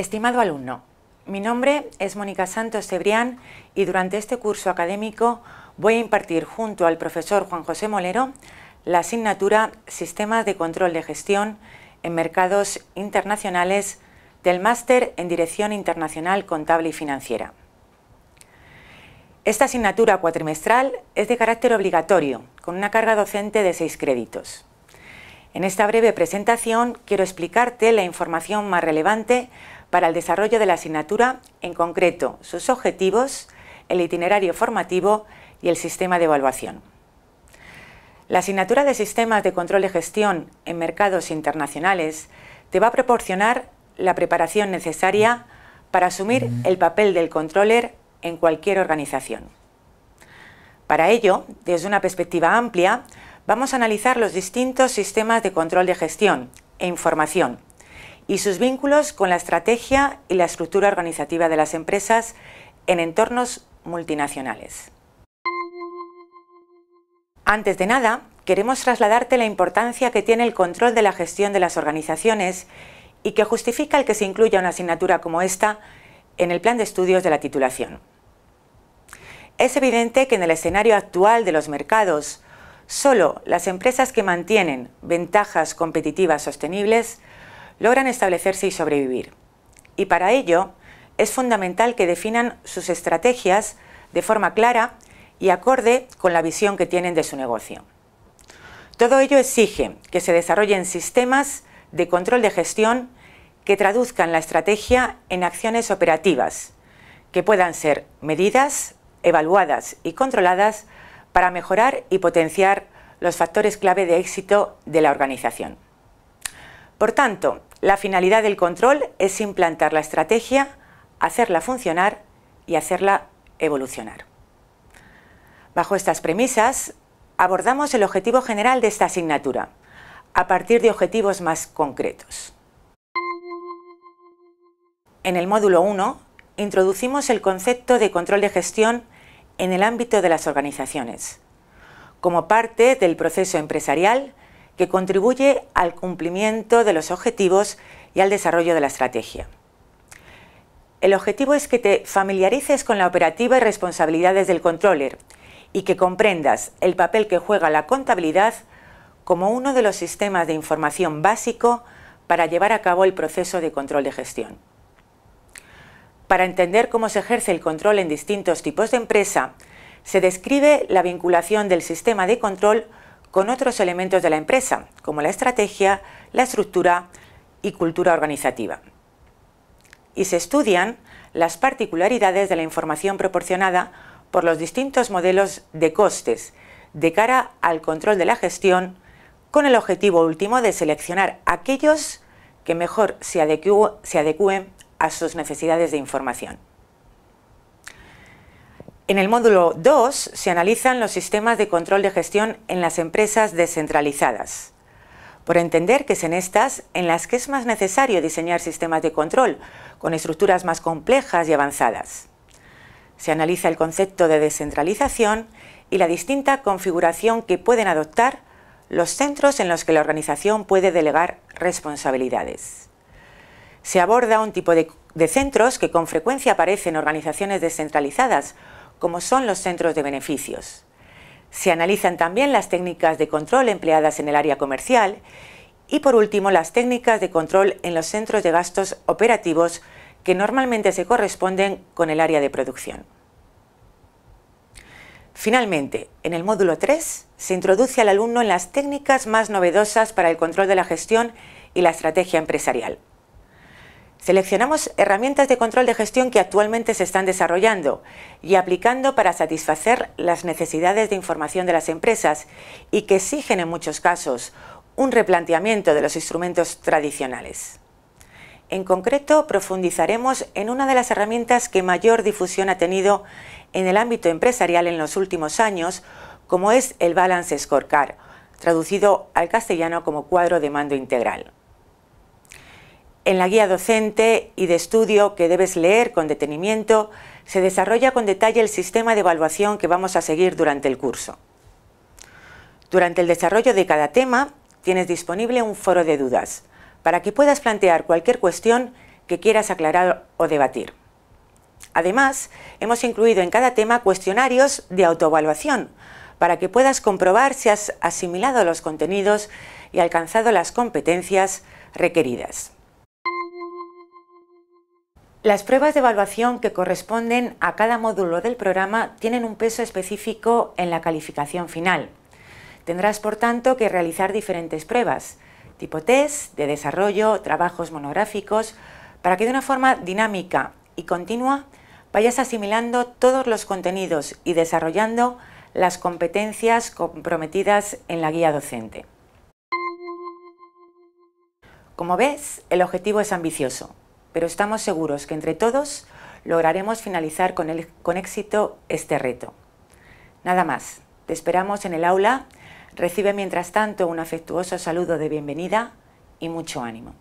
Estimado alumno, mi nombre es Mónica Santos Cebrián y durante este curso académico voy a impartir junto al profesor Juan José Molero la asignatura Sistemas de Control de Gestión en Mercados Internacionales del Máster en Dirección Internacional Contable y Financiera. Esta asignatura cuatrimestral es de carácter obligatorio, con una carga docente de seis créditos. En esta breve presentación quiero explicarte la información más relevante para el desarrollo de la asignatura, en concreto sus objetivos, el itinerario formativo y el sistema de evaluación. La asignatura de Sistemas de Control de Gestión en Mercados Internacionales te va a proporcionar la preparación necesaria para asumir el papel del controller en cualquier organización. Para ello, desde una perspectiva amplia, vamos a analizar los distintos sistemas de control de gestión e información y sus vínculos con la estrategia y la estructura organizativa de las empresas en entornos multinacionales. Antes de nada, queremos trasladarte la importancia que tiene el control de la gestión de las organizaciones y que justifica el que se incluya una asignatura como esta en el plan de estudios de la titulación. Es evidente que en el escenario actual de los mercados, solo las empresas que mantienen ventajas competitivas sostenibles logran establecerse y sobrevivir. Y para ello es fundamental que definan sus estrategias de forma clara y acorde con la visión que tienen de su negocio. Todo ello exige que se desarrollen sistemas de control de gestión que traduzcan la estrategia en acciones operativas, que puedan ser medidas, evaluadas y controladas para mejorar y potenciar los factores clave de éxito de la organización. Por tanto, la finalidad del control es implantar la estrategia, hacerla funcionar y hacerla evolucionar. Bajo estas premisas, abordamos el objetivo general de esta asignatura, a partir de objetivos más concretos. En el módulo 1, introducimos el concepto de control de gestión en el ámbito de las organizaciones, como parte del proceso empresarial que contribuye al cumplimiento de los objetivos y al desarrollo de la estrategia. El objetivo es que te familiarices con la operativa y responsabilidades del controller y que comprendas el papel que juega la contabilidad como uno de los sistemas de información básico para llevar a cabo el proceso de control de gestión. Para entender cómo se ejerce el control en distintos tipos de empresa, se describe la vinculación del sistema de control con otros elementos de la empresa, como la estrategia, la estructura y cultura organizativa. Y se estudian las particularidades de la información proporcionada por los distintos modelos de costes de cara al control de la gestión, con el objetivo último de seleccionar aquellos que mejor se, adecúen a sus necesidades de información. En el módulo 2 se analizan los sistemas de control de gestión en las empresas descentralizadas, por entender que es en estas en las que es más necesario diseñar sistemas de control con estructuras más complejas y avanzadas. Se analiza el concepto de descentralización y la distinta configuración que pueden adoptar los centros en los que la organización puede delegar responsabilidades. Se aborda un tipo de, de centros que con frecuencia aparecen en organizaciones descentralizadas como son los centros de beneficios. Se analizan también las técnicas de control empleadas en el área comercial y por último las técnicas de control en los centros de gastos operativos que normalmente se corresponden con el área de producción. Finalmente, en el módulo 3 se introduce al alumno en las técnicas más novedosas para el control de la gestión y la estrategia empresarial. Seleccionamos herramientas de control de gestión que actualmente se están desarrollando y aplicando para satisfacer las necesidades de información de las empresas y que exigen en muchos casos un replanteamiento de los instrumentos tradicionales. En concreto, profundizaremos en una de las herramientas que mayor difusión ha tenido en el ámbito empresarial en los últimos años, como es el Balance Scorecard, traducido al castellano como cuadro de mando integral. En la guía docente y de estudio que debes leer con detenimiento, se desarrolla con detalle el sistema de evaluación que vamos a seguir durante el curso. Durante el desarrollo de cada tema, tienes disponible un foro de dudas, para que puedas plantear cualquier cuestión que quieras aclarar o debatir. Además, hemos incluido en cada tema cuestionarios de autoevaluación, para que puedas comprobar si has asimilado los contenidos y alcanzado las competencias requeridas. Las pruebas de evaluación que corresponden a cada módulo del programa tienen un peso específico en la calificación final. Tendrás, por tanto, que realizar diferentes pruebas, tipo test, de desarrollo, trabajos monográficos, para que de una forma dinámica y continua vayas asimilando todos los contenidos y desarrollando las competencias comprometidas en la guía docente. Como ves, el objetivo es ambicioso pero estamos seguros que entre todos lograremos finalizar con, con éxito este reto. Nada más, te esperamos en el aula, recibe mientras tanto un afectuoso saludo de bienvenida y mucho ánimo.